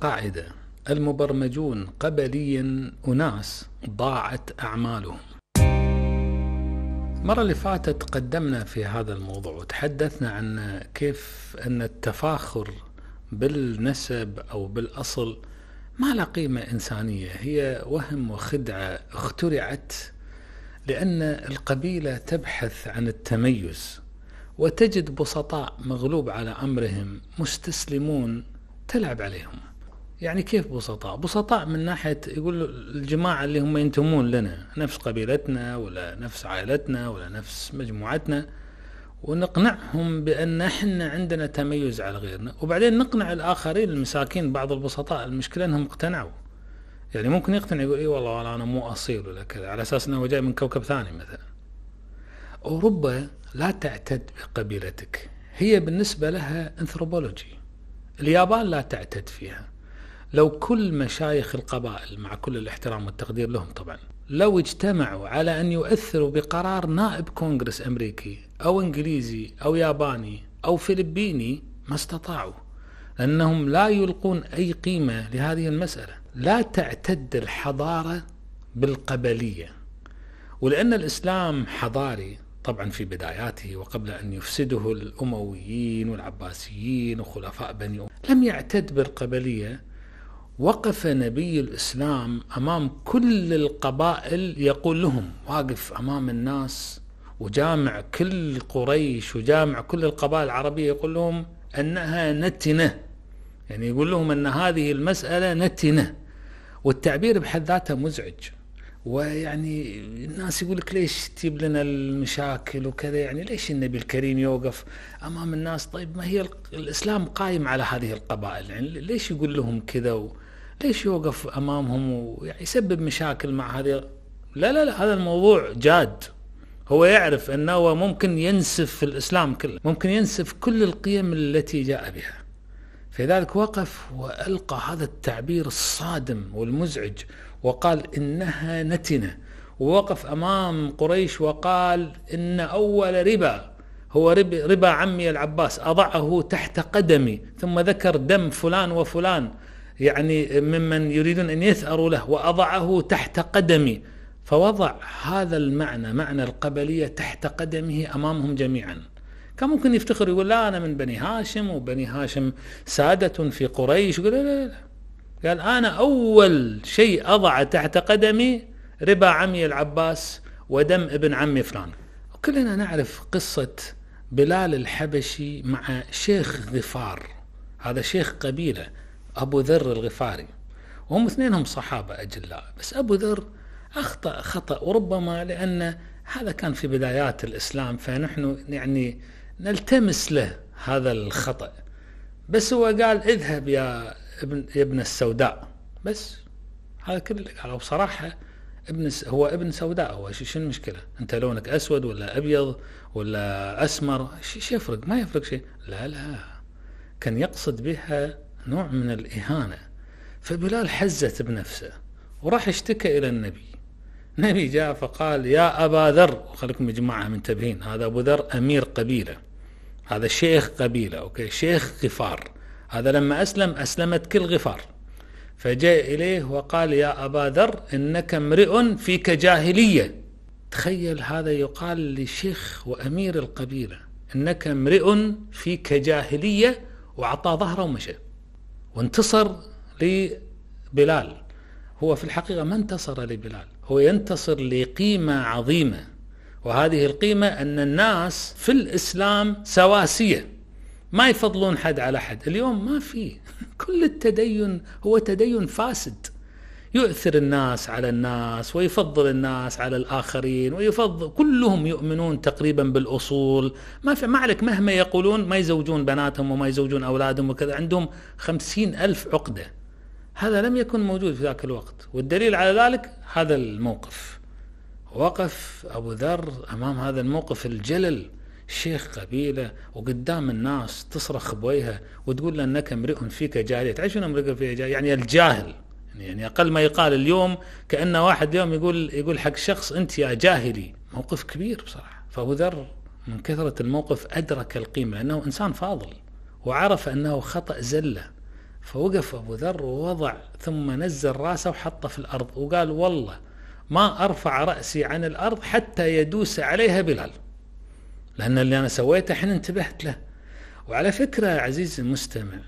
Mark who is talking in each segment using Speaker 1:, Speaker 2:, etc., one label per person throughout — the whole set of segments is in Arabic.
Speaker 1: قاعدة المبرمجون قبليا أناس ضاعت أعمالهم المرة اللي فاتت قدمنا في هذا الموضوع وتحدثنا عن كيف أن التفاخر بالنسب أو بالأصل ما لها قيمة إنسانية هي وهم وخدعة اخترعت لأن القبيلة تبحث عن التميز وتجد بسطاء مغلوب على أمرهم مستسلمون تلعب عليهم يعني كيف بسطاء؟ بسطاء من ناحيه يقول الجماعه اللي هم ينتمون لنا نفس قبيلتنا ولا نفس عائلتنا ولا نفس مجموعتنا ونقنعهم بان احنا عندنا تميز على غيرنا وبعدين نقنع الاخرين المساكين بعض البسطاء المشكله انهم اقتنعوا يعني ممكن يقتنع يقول اي والله انا مو اصيل ولا كذا على اساس انه جاي من كوكب ثاني مثلا اوروبا لا تعتد بقبيلتك هي بالنسبه لها انثروبولوجي اليابان لا تعتد فيها لو كل مشايخ القبائل مع كل الاحترام والتقدير لهم طبعا لو اجتمعوا على أن يؤثروا بقرار نائب كونغرس أمريكي أو إنجليزي أو ياباني أو فلبيني ما استطاعوا لأنهم لا يلقون أي قيمة لهذه المسألة لا تعتد الحضارة بالقبلية ولأن الإسلام حضاري طبعا في بداياته وقبل أن يفسده الأمويين والعباسيين وخلفاء بني أم لم يعتد بالقبلية وقف نبي الاسلام امام كل القبائل يقول لهم واقف امام الناس وجامع كل قريش وجامع كل القبائل العربيه يقول لهم انها نتنه يعني يقول لهم ان هذه المساله نتنه والتعبير بحد ذاته مزعج ويعني الناس يقول لك ليش تجيب لنا المشاكل وكذا يعني ليش النبي الكريم يوقف امام الناس طيب ما هي الاسلام قائم على هذه القبائل يعني ليش يقول لهم كذا و... ليش يوقف امامهم ويسبب مشاكل مع هذه لا لا لا هذا الموضوع جاد هو يعرف انه هو ممكن ينسف في الاسلام كله ممكن ينسف كل القيم التي جاء بها فلذلك وقف والقى هذا التعبير الصادم والمزعج وقال انها نتنه ووقف امام قريش وقال ان اول ربا هو ربا عمي العباس اضعه تحت قدمي ثم ذكر دم فلان وفلان يعني ممن يريدون أن يثأروا له وأضعه تحت قدمي فوضع هذا المعنى معنى القبلية تحت قدمه أمامهم جميعا كان ممكن يفتخر يقول لا أنا من بني هاشم وبني هاشم سادة في قريش يقول لا لا لا قال أنا أول شيء أضع تحت قدمي ربا عمي العباس ودم ابن عمي فلان وكلنا نعرف قصة بلال الحبشي مع شيخ غفار هذا شيخ قبيله أبو ذر الغفاري وهم اثنينهم صحابة أجلاء بس أبو ذر أخطأ خطأ وربما لأن هذا كان في بدايات الإسلام فنحن يعني نلتمس له هذا الخطأ بس هو قال اذهب يا ابن, يا ابن السوداء بس هذا كله قاله بصراحه ابن هو ابن سوداء هو شو المشكلة انت لونك اسود ولا ابيض ولا اسمر شو يفرق ما يفرق شيء لا لا كان يقصد بها نوع من الإهانة فبلال حزت بنفسه وراح اشتكى إلى النبي النبي جاء فقال يا أبا ذر خليكم يا جماعة منتبهين هذا أبو ذر أمير قبيلة هذا شيخ قبيلة أوكي شيخ غفار هذا لما أسلم أسلمت كل غفار فجاء إليه وقال يا أبا ذر إنك امرئ فيك جاهلية تخيل هذا يقال لشيخ وأمير القبيلة إنك امرئ فيك جاهلية وأعطاه ظهره ومشى وانتصر لبلال هو في الحقيقة ما انتصر لبلال هو ينتصر لقيمة عظيمة وهذه القيمة أن الناس في الإسلام سواسية ما يفضلون حد على حد اليوم ما في كل التدين هو تدين فاسد يؤثر الناس على الناس ويفضل الناس على الآخرين ويفضل كلهم يؤمنون تقريبا بالأصول ما في ما عليك مهما يقولون ما يزوجون بناتهم وما يزوجون أولادهم وكذا عندهم خمسين ألف عقدة هذا لم يكن موجود في ذاك الوقت والدليل على ذلك هذا الموقف وقف أبو ذر أمام هذا الموقف الجلل شيخ قبيله وقدام الناس تصرخ بويها وتقول له انك امرئ فيك جاهليه، تعرف شنو امرئ فيك جاهليه؟ يعني الجاهل يعني اقل ما يقال اليوم كان واحد اليوم يقول يقول حق شخص انت يا جاهلي موقف كبير بصراحه فابو ذر من كثره الموقف ادرك القيمه لانه انسان فاضل وعرف انه خطا زله فوقف ابو ذر ووضع ثم نزل راسه وحطه في الارض وقال والله ما ارفع راسي عن الارض حتى يدوس عليها بلال لان اللي انا سويته احنا انتبهت له وعلى فكره عزيزي المستمع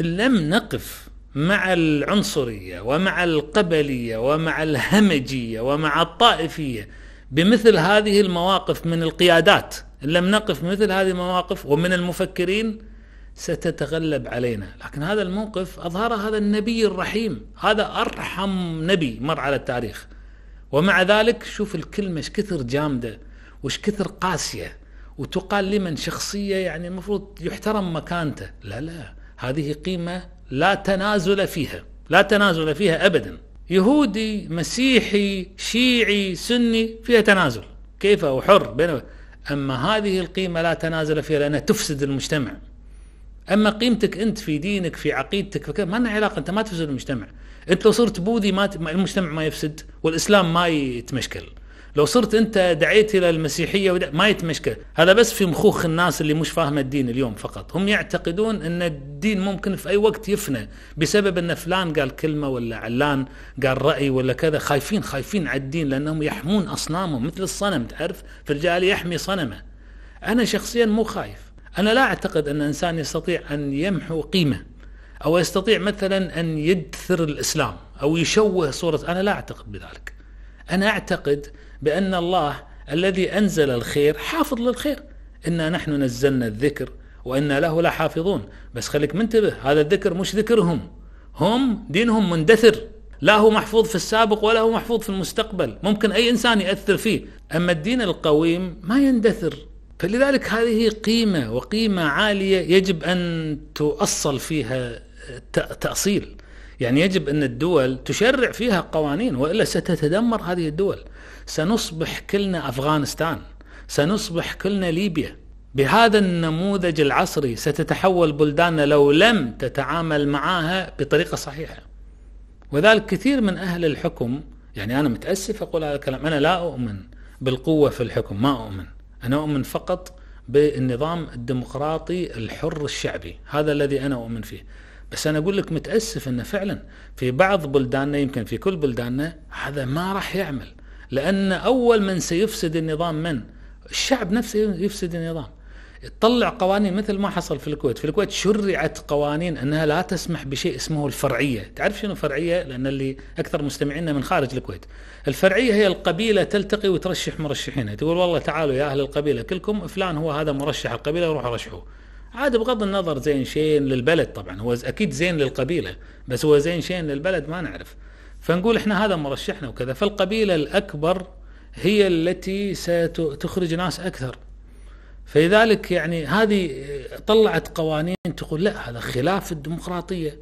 Speaker 1: ان لم نقف مع العنصريه ومع القبليه ومع الهمجيه ومع الطائفيه بمثل هذه المواقف من القيادات ان لم نقف مثل هذه المواقف ومن المفكرين ستتغلب علينا لكن هذا الموقف أظهر هذا النبي الرحيم هذا أرحم نبي مر على التاريخ ومع ذلك شوف الكلمة ايش كثر جامدة وايش كثر قاسية وتقال لمن شخصية يعني المفروض يحترم مكانته لا لا هذه قيمة لا تنازل فيها لا تنازل فيها أبدا يهودي مسيحي شيعي سني فيها تنازل كيف هو حر بينه أما هذه القيمة لا تنازل فيها لأنها تفسد المجتمع أما قيمتك أنت في دينك في عقيدتك ما لنا علاقة أنت ما تفسد المجتمع أنت لو صرت بوذي ما المجتمع ما يفسد والإسلام ما يتمشكل لو صرت انت دعيت الى المسيحيه ودع... ما يتمشكل هذا بس في مخوخ الناس اللي مش فاهمه الدين اليوم فقط هم يعتقدون ان الدين ممكن في اي وقت يفنى بسبب ان فلان قال كلمه ولا علان قال راي ولا كذا خايفين خايفين على الدين لانهم يحمون اصنامهم مثل الصنم تعرف الجاهل يحمي صنمه انا شخصيا مو خايف انا لا اعتقد ان انسان يستطيع ان يمحو قيمه او يستطيع مثلا ان يدثر الاسلام او يشوه صوره انا لا اعتقد بذلك انا اعتقد بأن الله الذي أنزل الخير حافظ للخير إنا نحن نزلنا الذكر وإنا له لحافظون بس خليك منتبه هذا الذكر مش ذكرهم هم دينهم مندثر لا هو محفوظ في السابق ولا هو محفوظ في المستقبل ممكن أي إنسان يأثر فيه أما الدين القويم ما يندثر فلذلك هذه قيمة وقيمة عالية يجب أن تؤصل فيها تأصيل يعني يجب أن الدول تشرع فيها قوانين وإلا ستتدمر هذه الدول سنصبح كلنا أفغانستان سنصبح كلنا ليبيا بهذا النموذج العصري ستتحول بلداننا لو لم تتعامل معها بطريقة صحيحة وذلك كثير من أهل الحكم يعني أنا متأسف أقول هذا الكلام أنا لا أؤمن بالقوة في الحكم ما أؤمن أنا أؤمن فقط بالنظام الديمقراطي الحر الشعبي هذا الذي أنا أؤمن فيه بس أنا أقول لك متأسف أنه فعلا في بعض بلداننا يمكن في كل بلداننا هذا ما راح يعمل لأن أول من سيفسد النظام من؟ الشعب نفسه يفسد النظام تطلع قوانين مثل ما حصل في الكويت في الكويت شرعت قوانين أنها لا تسمح بشيء اسمه الفرعية تعرف شنو فرعية؟ لأن اللي أكثر مستمعينا من خارج الكويت الفرعية هي القبيلة تلتقي وترشح مرشحينها تقول والله تعالوا يا أهل القبيلة كلكم فلان هو هذا مرشح القبيلة روحوا رشحوه عاد بغض النظر زين شين للبلد طبعا هو أكيد زين للقبيلة بس هو زين شين للبلد ما نعرف فنقول احنا هذا مرشحنا وكذا فالقبيله الاكبر هي التي ستخرج ناس اكثر فلذلك يعني هذه طلعت قوانين تقول لا هذا خلاف الديمقراطيه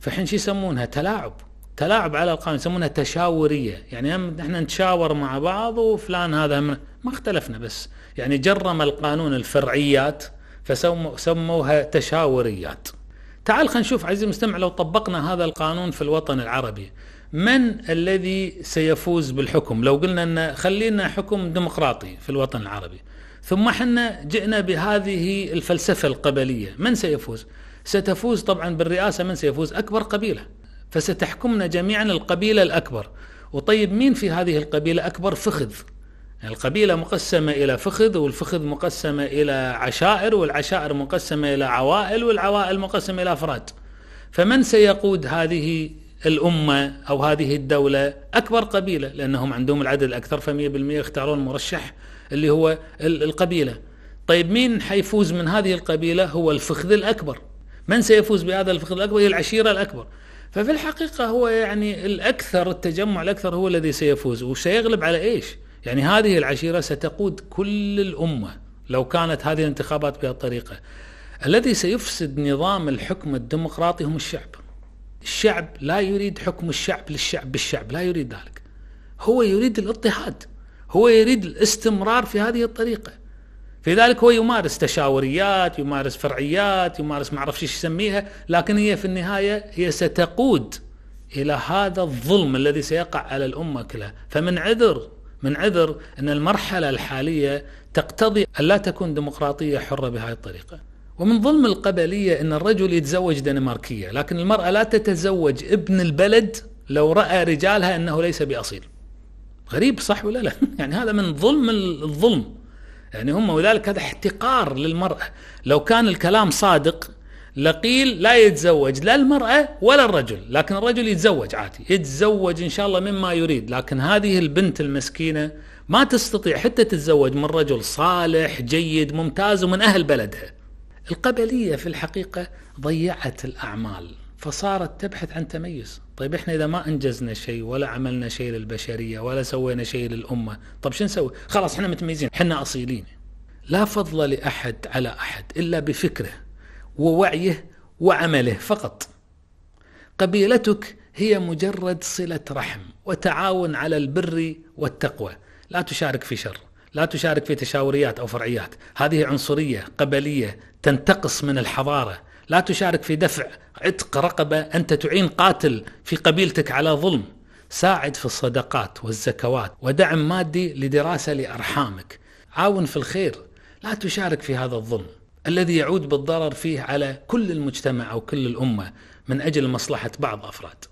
Speaker 1: فحين شو يسمونها تلاعب تلاعب على القانون يسمونها تشاوريه يعني احنا نتشاور مع بعض وفلان هذا ما اختلفنا بس يعني جرم القانون الفرعيات فسموها تشاوريات تعال خلينا نشوف عزيزي المستمع لو طبقنا هذا القانون في الوطن العربي من الذي سيفوز بالحكم لو قلنا أن خلينا حكم ديمقراطي في الوطن العربي ثم حنا جئنا بهذه الفلسفة القبلية من سيفوز ستفوز طبعا بالرئاسة من سيفوز أكبر قبيلة فستحكمنا جميعا القبيلة الأكبر وطيب مين في هذه القبيلة أكبر فخذ القبيلة مقسمة إلى فخذ والفخذ مقسمة إلى عشائر والعشائر مقسمة إلى عوائل والعوائل مقسمة إلى أفراد فمن سيقود هذه الأمة أو هذه الدولة أكبر قبيلة لأنهم عندهم العدد الأكثر فمية بالمية يختارون المرشح اللي هو القبيلة طيب مين حيفوز من هذه القبيلة هو الفخذ الأكبر من سيفوز بهذا الفخذ الأكبر هي العشيرة الأكبر ففي الحقيقة هو يعني الأكثر التجمع الأكثر هو الذي سيفوز وسيغلب على إيش يعني هذه العشيرة ستقود كل الأمة لو كانت هذه الانتخابات بهالطريقة الذي سيفسد نظام الحكم الديمقراطي هم الشعب الشعب لا يريد حكم الشعب للشعب بالشعب لا يريد ذلك هو يريد الاضطهاد هو يريد الاستمرار في هذه الطريقة في ذلك هو يمارس تشاوريات يمارس فرعيات يمارس ما اعرف ايش يسميها لكن هي في النهاية هي ستقود إلى هذا الظلم الذي سيقع على الأمة كلها فمن عذر من عذر أن المرحلة الحالية تقتضي أن لا تكون ديمقراطية حرة بهذه الطريقة ومن ظلم القبلية أن الرجل يتزوج دنماركية لكن المرأة لا تتزوج ابن البلد لو رأى رجالها أنه ليس بأصيل غريب صح ولا لا يعني هذا من ظلم الظلم يعني هم وذلك هذا احتقار للمرأة لو كان الكلام صادق لقيل لا يتزوج لا المرأة ولا الرجل لكن الرجل يتزوج عادي يتزوج إن شاء الله مما يريد لكن هذه البنت المسكينة ما تستطيع حتى تتزوج من رجل صالح جيد ممتاز ومن أهل بلدها القبلية في الحقيقة ضيعت الأعمال فصارت تبحث عن تميز طيب احنا اذا ما انجزنا شيء ولا عملنا شيء للبشريه ولا سوينا شيء للامه طيب شو نسوي خلاص احنا متميزين احنا اصيلين لا فضل لاحد على احد الا بفكره ووعيه وعمله فقط قبيلتك هي مجرد صله رحم وتعاون على البر والتقوى لا تشارك في شر لا تشارك في تشاوريات أو فرعيات هذه عنصرية قبلية تنتقص من الحضارة لا تشارك في دفع عتق رقبة أنت تعين قاتل في قبيلتك على ظلم ساعد في الصدقات والزكوات ودعم مادي لدراسة لأرحامك عاون في الخير لا تشارك في هذا الظلم الذي يعود بالضرر فيه على كل المجتمع أو كل الأمة من أجل مصلحة بعض أفراد